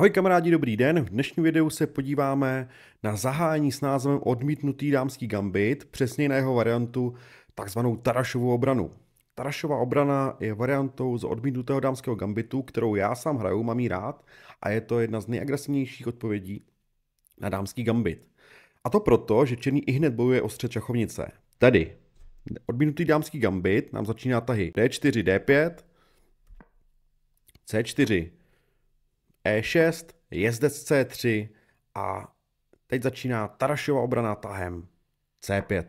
Ahoj kamarádi, dobrý den. V dnešním videu se podíváme na zahájení s názvem Odmítnutý dámský gambit, přesně na jeho variantu takzvanou tarašovou obranu. Tarašová obrana je variantou z odmítnutého dámského gambitu, kterou já sám hraju, mám ji rád a je to jedna z nejagresivnějších odpovědí na dámský gambit. A to proto, že černý i hned bojuje o střed čachovnice. Tedy odmítnutý dámský gambit nám začíná tahy D4, D5, C4, E6, jezdec C3 a teď začíná Tarašova obrana tahem C5.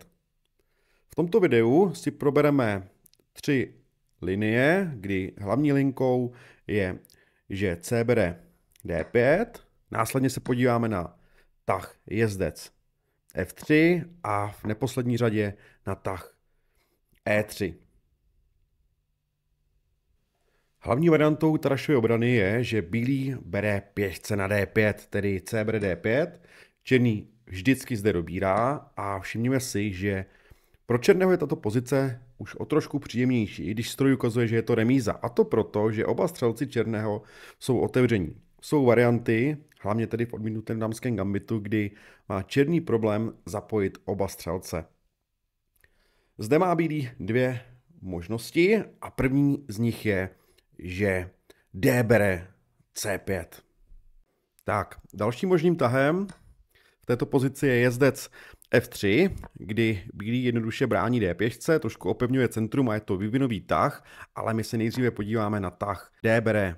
V tomto videu si probereme tři linie, kdy hlavní linkou je, že C bere D5, následně se podíváme na tah jezdec F3 a v neposlední řadě na tah E3. Hlavní variantou Tarašovy obrany je, že bílý bere pěšce na D5, tedy C bere D5, černý vždycky zde dobírá a všimněme si, že pro černého je tato pozice už o trošku příjemnější, i když stroj ukazuje, že je to remíza. A to proto, že oba střelci černého jsou otevření. Jsou varianty, hlavně tedy v odmítnutém dámském gambitu, kdy má černý problém zapojit oba střelce. Zde má bílý dvě možnosti a první z nich je že D bere C5. Tak, dalším možným tahem v této pozici je jezdec F3, kdy bílý jednoduše brání D pěšce, trošku opevňuje centrum a je to vývinový tah, ale my se nejdříve podíváme na tah D bere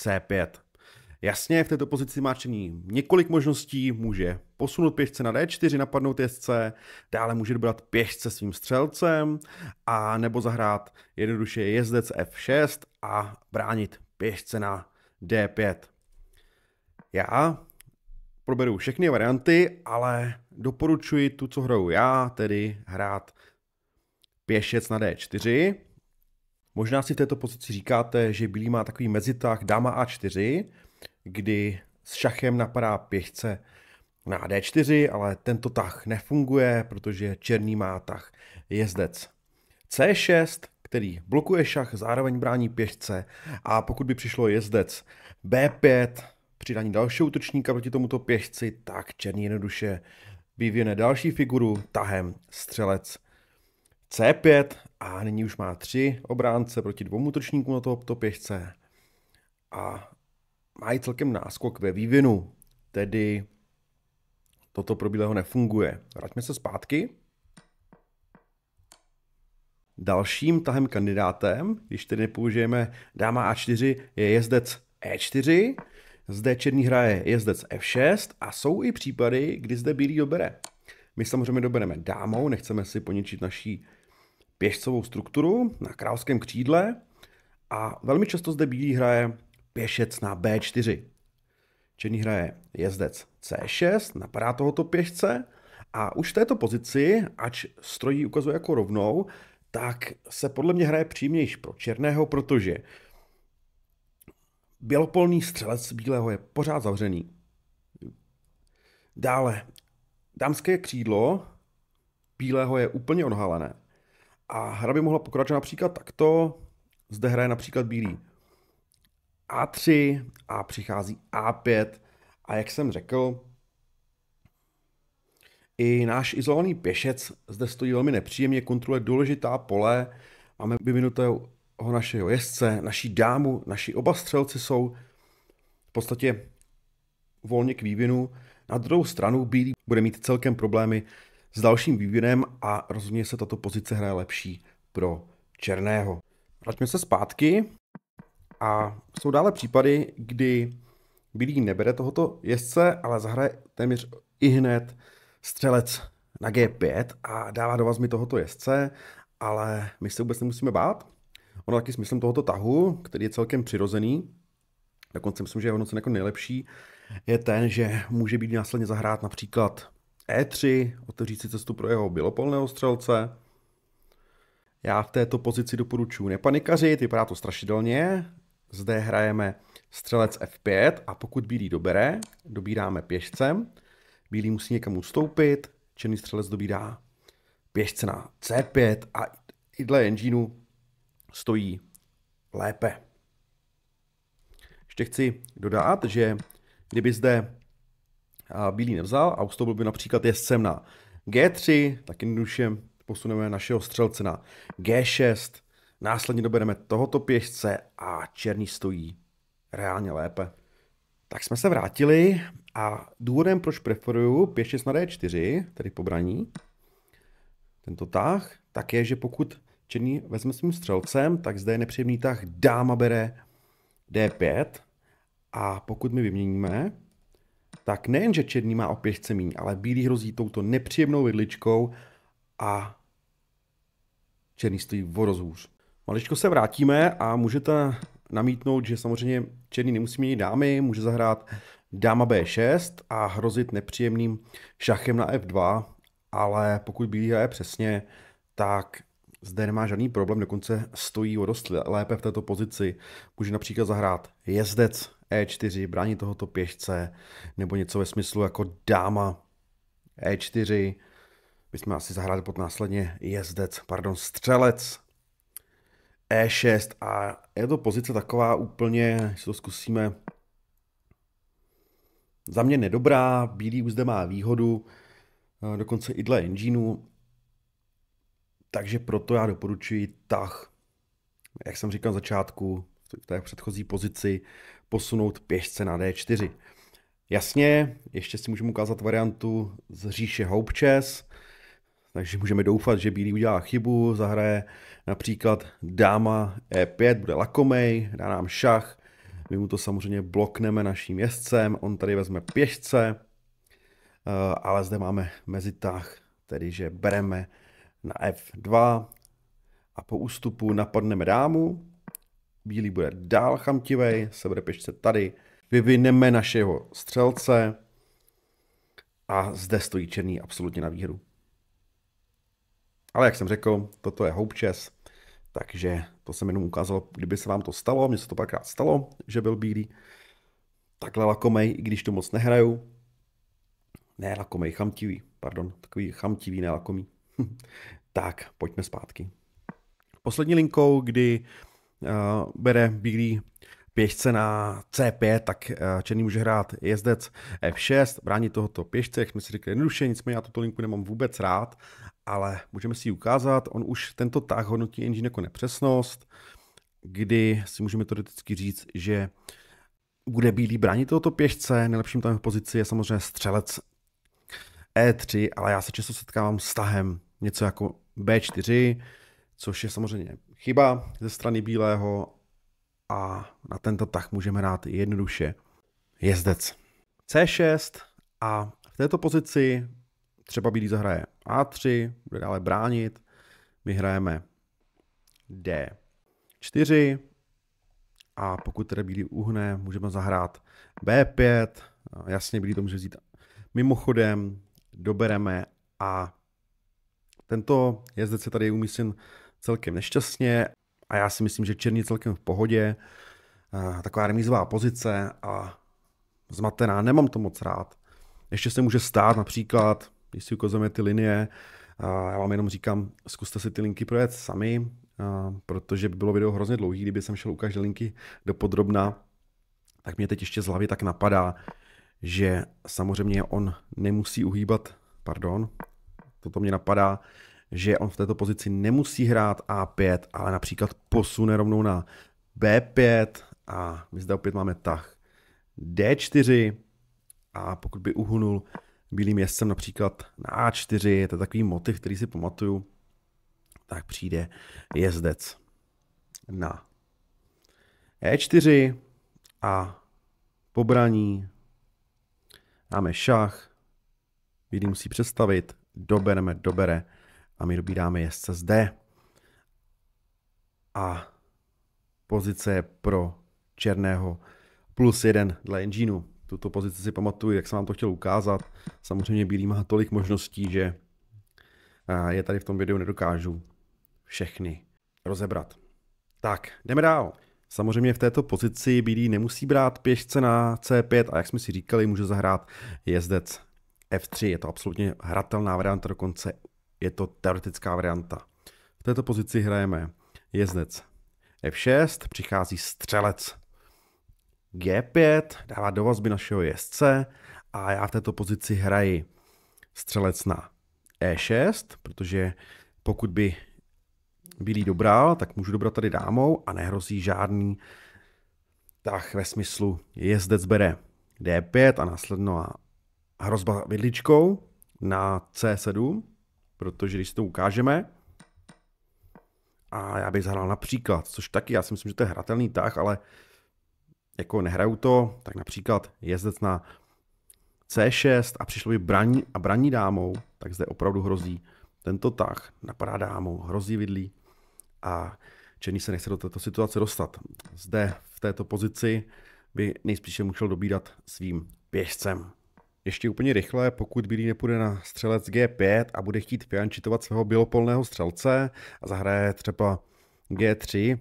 C5. Jasně, v této pozici má čení několik možností, může posunout pěšce na D4, napadnout jezdce, dále může dobrat pěšce svým střelcem a nebo zahrát jednoduše jezdec F6 a bránit pěšce na D5. Já proberu všechny varianty, ale doporučuji tu, co hraju já, tedy hrát pěšec na D4. Možná si v této pozici říkáte, že bílý má takový mezitah dáma A4, kdy s šachem napadá pěšce na D4, ale tento tah nefunguje, protože černý má tah jezdec C6, který blokuje šach, zároveň brání pěšce a pokud by přišlo jezdec B5, přidání dalšího útočníka proti tomuto pěšci, tak černý jednoduše vyvine další figuru tahem střelec C5 a nyní už má tři obránce proti dvou útočníkům na tohoto pěšce a mají celkem náskok ve vývinu, tedy toto pro bílého nefunguje. Vraťme se zpátky. Dalším tahem kandidátem, když tedy nepoužijeme dáma A4, je jezdec E4. Zde černý hraje jezdec F6 a jsou i případy, kdy zde bílý dobere. My samozřejmě dobereme dámou, nechceme si poničit naší pěšcovou strukturu na královském křídle a velmi často zde bílý hraje pěšec na B4. Černý hraje jezdec C6, napadá tohoto pěšce a už v této pozici, ač strojí ukazuje jako rovnou, tak se podle mě hraje přímější pro černého, protože bělopolný střelec bílého je pořád zavřený. Dále, dámské křídlo bílého je úplně odhalené. A hra by mohla pokračovat například takto. Zde hraje například bílý a3 a přichází A5 a jak jsem řekl, i náš izolovaný pěšec zde stojí velmi nepříjemně, kontroluje důležitá pole, máme vyvinutého našeho jezdce, naší dámu, naši oba střelci jsou v podstatě volně k vývinu. Na druhou stranu Bílý bude mít celkem problémy s dalším vývinem a rozhodně se tato pozice hraje lepší pro Černého. Vraťme se zpátky a jsou dále případy, kdy Billy nebere tohoto jezdce, ale zahraje téměř i hned střelec na G5 a dává do vazmy tohoto jezdce, ale my se vůbec nemusíme bát. Ono taky smyslem tohoto tahu, který je celkem přirozený, dokonce myslím, že je hodnocen jako nejlepší, je ten, že může být následně zahrát například E3, otevřít si cestu pro jeho bilopolného střelce. Já v této pozici doporučuji nepanikařit, vypadá to strašidelně, zde hrajeme střelec F5 a pokud bílý dobere, dobíráme pěšcem. Bílý musí někam ustoupit, černý střelec dobírá pěšce na C5 a i dle engine stojí lépe. Ještě chci dodat, že kdyby zde bílý nevzal a ustoupil by například jezdcem na G3, tak jednoduše posuneme našeho střelce na G6, Následně dobereme tohoto pěšce a černý stojí reálně lépe. Tak jsme se vrátili a důvodem, proč preferuju pěšec na D4, tedy pobraní, tento tah, tak je, že pokud černý vezme svým střelcem, tak zde je nepříjemný tah dáma bere D5 a pokud my vyměníme, tak nejenže černý má o pěšce míň, ale bílý hrozí touto nepříjemnou vidličkou a černý stojí o rozhůř. Maličko se vrátíme a můžete namítnout, že samozřejmě černý nemusí měnit dámy, může zahrát dáma B6 a hrozit nepříjemným šachem na F2, ale pokud bílý hraje přesně, tak zde nemá žádný problém, dokonce stojí o dost lépe v této pozici. Může například zahrát jezdec E4, brání tohoto pěšce, nebo něco ve smyslu jako dáma E4. My jsme asi zahráli pod následně jezdec, pardon, střelec E6 a je to pozice taková úplně, když to zkusíme, za mě nedobrá, bílý už zde má výhodu, eh, dokonce i dle engineu, takže proto já doporučuji tah, jak jsem říkal na začátku, v té předchozí pozici, posunout pěšce na D4. Jasně, ještě si můžeme ukázat variantu z říše Hope Chess, takže můžeme doufat, že Bílý udělá chybu, zahraje například dáma E5, bude lakomej, dá nám šach, my mu to samozřejmě blokneme naším jezdcem, on tady vezme pěšce, eh, ale zde máme mezitah, tedy že bereme na F2 a po ústupu napadneme dámu, bílý bude dál chamtivej, sebere pěšce tady, vyvineme našeho střelce a zde stojí černý absolutně na výhru. Ale jak jsem řekl, toto je Hope Chess, takže to jsem jenom ukázal, kdyby se vám to stalo, mně se to párkrát stalo, že byl bílý, takhle lakomej, i když to moc nehraju, ne lakomej, chamtivý, pardon, takový chamtivý, ne lakomý. tak, pojďme zpátky. Poslední linkou, kdy uh, bere bílý pěšce na C5, tak uh, černý může hrát jezdec F6, bránit tohoto pěšce, jak jsme si řekli jednoduše, nicméně já tuto linku nemám vůbec rád ale můžeme si ji ukázat. On už tento tah hodnotí engine jako nepřesnost, kdy si můžeme teoreticky říct, že bude bílý brání tohoto pěšce, nejlepším tam v pozici je samozřejmě střelec E3, ale já se často setkávám s tahem něco jako B4, což je samozřejmě chyba ze strany bílého a na tento tah můžeme hrát jednoduše jezdec. C6 a v této pozici třeba bílý zahraje a3, bude dále bránit. My hrajeme D4 a pokud tedy bílý uhne, můžeme zahrát B5. Jasně, bílý to může vzít. Mimochodem, dobereme a tento jezdec je tady umístěn celkem nešťastně a já si myslím, že černý celkem v pohodě. Taková remízová pozice a zmatená, nemám to moc rád. Ještě se může stát například, když si ukazujeme ty linie, já vám jenom říkám, zkuste si ty linky projet sami, protože by bylo video hrozně dlouhý, kdyby jsem šel u každé linky do podrobna, tak mě teď ještě z hlavy tak napadá, že samozřejmě on nemusí uhýbat, pardon, toto mě napadá, že on v této pozici nemusí hrát A5, ale například posune rovnou na B5 a my zde opět máme tah D4 a pokud by uhunul, bílým jezdcem například na A4, je to takový motiv, který si pamatuju, tak přijde jezdec na E4 a pobraní, dáme šach, bílý musí přestavit, dobereme, dobere a my dobíráme jezdce zde. A pozice pro černého plus jeden dle engine tuto pozici si pamatuju, jak jsem vám to chtěl ukázat. Samozřejmě Bílý má tolik možností, že je tady v tom videu nedokážu všechny rozebrat. Tak, jdeme dál. Samozřejmě v této pozici Bílý nemusí brát pěšce na C5 a jak jsme si říkali, může zahrát jezdec F3. Je to absolutně hratelná varianta, dokonce je to teoretická varianta. V této pozici hrajeme jezdec F6, přichází střelec G5 dává do vazby našeho jezdce a já v této pozici hraji střelec na E6, protože pokud by bílý dobral, tak můžu dobrat tady dámou a nehrozí žádný tah ve smyslu jezdec bere D5 a následno a hrozba vidličkou na C7, protože když si to ukážeme, a já bych zahrál například, což taky, já si myslím, že to je hratelný tah, ale jako nehrajou to, tak například jezdec na C6 a přišlo by braní a braní dámou, tak zde opravdu hrozí tento tah, napadá dámou, hrozí vidlí a Černý se nechce do této situace dostat. Zde v této pozici by nejspíše musel dobídat svým pěšcem. Ještě úplně rychle, pokud Bílý nepůjde na střelec G5 a bude chtít piančitovat svého bělopolného střelce a zahraje třeba G3,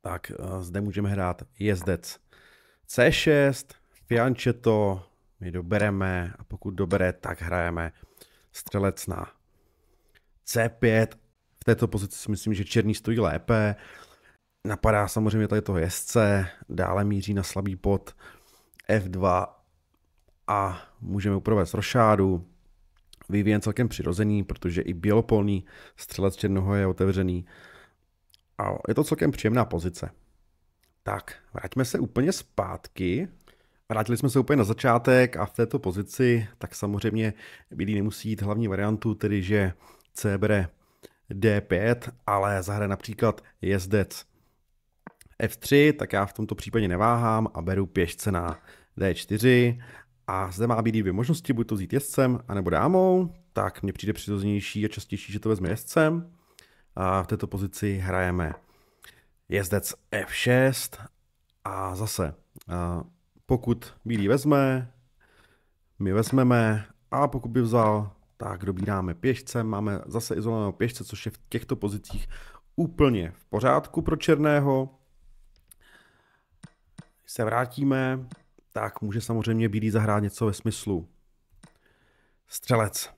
tak eh, zde můžeme hrát jezdec C6, Fiančeto, my dobereme a pokud dobere, tak hrajeme střelec na C5. V této pozici si myslím, že černý stojí lépe. Napadá samozřejmě tady toho jezdce, dále míří na slabý pod F2 a můžeme uprovést rošádu. Vyvíjen celkem přirozený, protože i bělopolný střelec černého je otevřený. A je to celkem příjemná pozice. Tak, vraťme se úplně zpátky. Vrátili jsme se úplně na začátek a v této pozici tak samozřejmě Bílý nemusí jít hlavní variantu, tedy že C bere D5, ale zahraje například jezdec F3, tak já v tomto případě neváhám a beru pěšce na D4 a zde má být dvě možnosti, buď to vzít jezdcem, anebo dámou, tak mně přijde přirozenější a častější, že to vezme jezdcem. A v této pozici hrajeme jezdec F6 a zase, pokud bílý vezme, my vezmeme a pokud by vzal, tak dobíráme pěšce, máme zase izolovaného pěšce, což je v těchto pozicích úplně v pořádku pro černého. Když se vrátíme, tak může samozřejmě bílý zahrát něco ve smyslu střelec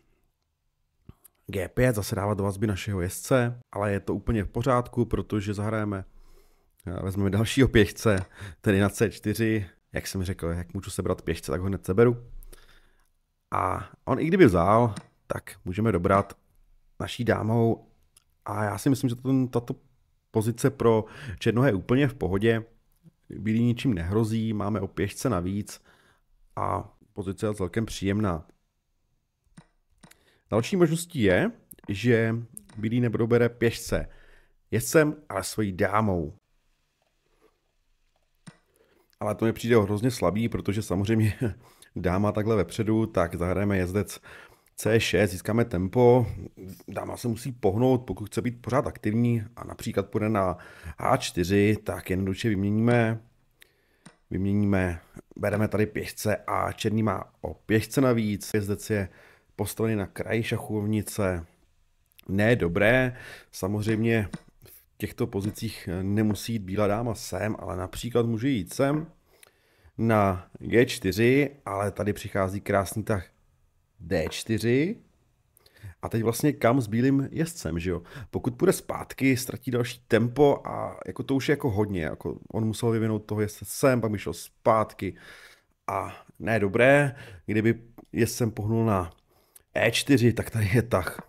G5, zase dávat do vazby našeho jezdce, ale je to úplně v pořádku, protože zahrajeme Vezmeme dalšího pěšce, tedy na C4. Jak jsem řekl, jak můžu sebrat pěšce, tak ho hned seberu. A on i kdyby vzal, tak můžeme dobrat naší dámou. A já si myslím, že tato pozice pro Černohé je úplně v pohodě. Bílý ničím nehrozí, máme o pěšce navíc a pozice je celkem příjemná. Další možností je, že Bílý dobere pěšce jezdcem, ale svojí dámou ale to mi přijde hrozně slabý, protože samozřejmě dáma takhle vepředu, tak zahrajeme jezdec C6, získáme tempo, dáma se musí pohnout, pokud chce být pořád aktivní a například půjde na H4, tak jednoduše vyměníme, vyměníme, bereme tady pěšce a černý má o pěšce navíc, jezdec je postavený na kraji šachovnice, ne dobré, samozřejmě těchto pozicích eh, nemusí jít bílá dáma sem, ale například může jít sem na G4, ale tady přichází krásný tah D4. A teď vlastně kam s bílým jezdcem, že jo? Pokud půjde zpátky, ztratí další tempo a jako to už je jako hodně. Jako on musel vyvinout toho jezdce sem, pak by šel zpátky. A ne dobré, kdyby jezdcem pohnul na E4, tak tady je tah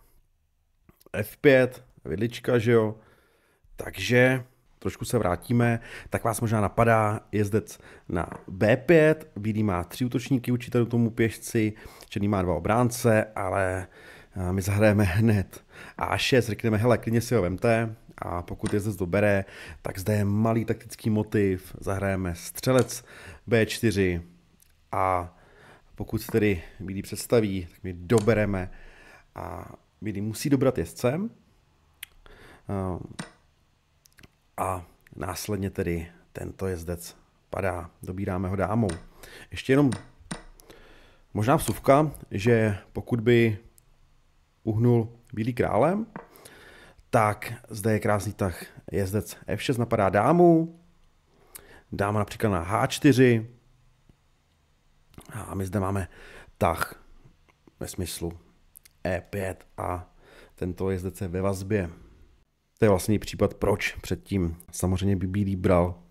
F5, vidlička, že jo? Takže trošku se vrátíme, tak vás možná napadá jezdec na B5, bílý má tři útočníky do tomu pěšci, černý má dva obránce, ale eh, my zahrajeme hned A6, řekneme, hele, klidně si ho vemte a pokud jezdec dobere, tak zde je malý taktický motiv, zahrajeme střelec B4 a pokud tedy bílý představí, tak my dobereme a bílý musí dobrat jezdcem eh, a následně tedy tento jezdec padá. Dobíráme ho dámou. Ještě jenom možná vsuvka, že pokud by uhnul bílý králem, tak zde je krásný tah. Jezdec F6 napadá dámu, dáma například na H4 a my zde máme tah ve smyslu E5 a tento jezdec je ve vazbě. To je vlastně případ, proč předtím samozřejmě by Bílý bral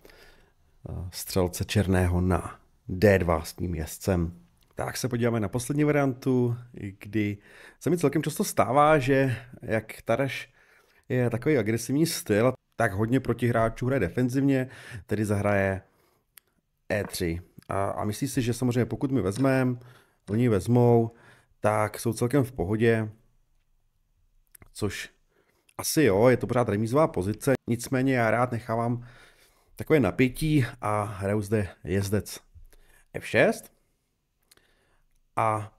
eh, střelce Černého na D2 s tím jezdcem. Tak se podíváme na poslední variantu, kdy se mi celkem často stává, že jak Tareš je takový agresivní styl, tak hodně proti hráčů hraje defenzivně, tedy zahraje E3. A, a myslí si, že samozřejmě pokud my vezmeme, oni vezmou, tak jsou celkem v pohodě, což asi jo, je to pořád remízová pozice, nicméně já rád nechávám takové napětí a hraju zde jezdec F6. A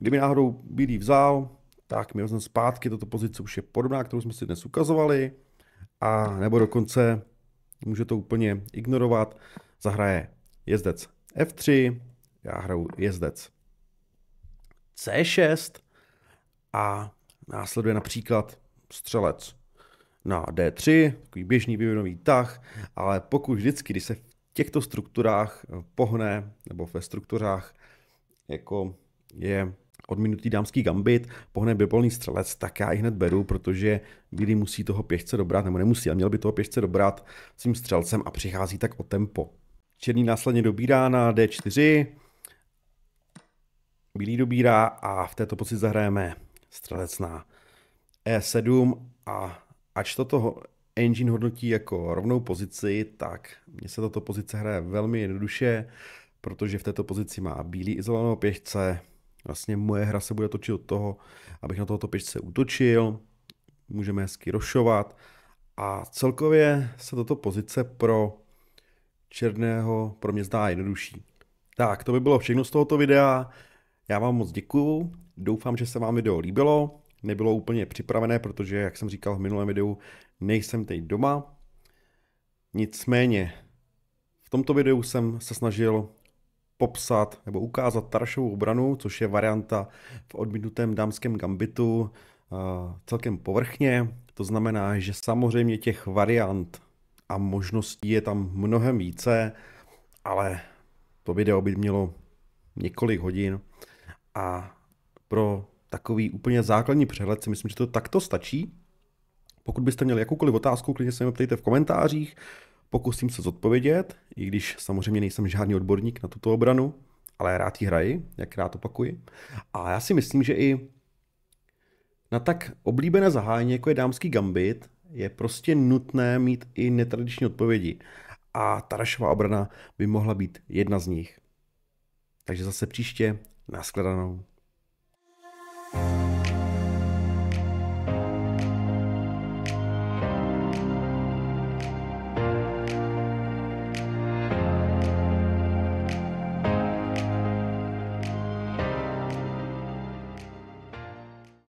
kdyby náhodou bílý vzal, tak mi jsem zpátky, tato pozice už je podobná, kterou jsme si dnes ukazovali, a nebo dokonce může to úplně ignorovat, zahraje jezdec F3, já hraju jezdec C6 a následuje například střelec na D3, takový běžný vědomý tah, ale pokud vždycky, když se v těchto strukturách eh, pohne, nebo ve strukturách, jako je odminutý dámský gambit, pohne bipolný střelec, tak já ji hned beru, protože Billy musí toho pěšce dobrat, nebo nemusí, ale měl by toho pěšce dobrat svým střelcem a přichází tak o tempo. Černý následně dobírá na D4, Bílý dobírá a v této pozici zahrajeme střelec na E7 a ač toto engine hodnotí jako rovnou pozici, tak mně se tato pozice hraje velmi jednoduše, protože v této pozici má bílý izolovaného pěšce, vlastně moje hra se bude točit od toho, abych na tohoto pěšce útočil, můžeme hezky rošovat a celkově se tato pozice pro černého pro mě zdá jednodušší. Tak, to by bylo všechno z tohoto videa. Já vám moc děkuju, doufám, že se vám video líbilo nebylo úplně připravené, protože, jak jsem říkal v minulém videu, nejsem teď doma. Nicméně, v tomto videu jsem se snažil popsat nebo ukázat Taršovou obranu, což je varianta v odmítnutém dámském gambitu eh, celkem povrchně. To znamená, že samozřejmě těch variant a možností je tam mnohem více, ale to video by mělo několik hodin a pro takový úplně základní přehled si myslím, že to takto stačí. Pokud byste měli jakoukoliv otázku, klidně se mi ptejte v komentářích, pokusím se zodpovědět, i když samozřejmě nejsem žádný odborník na tuto obranu, ale rád ji hraji, jak rád opakuji. A já si myslím, že i na tak oblíbené zahájení, jako je dámský gambit, je prostě nutné mít i netradiční odpovědi. A Tarašová obrana by mohla být jedna z nich. Takže zase příště, nashledanou.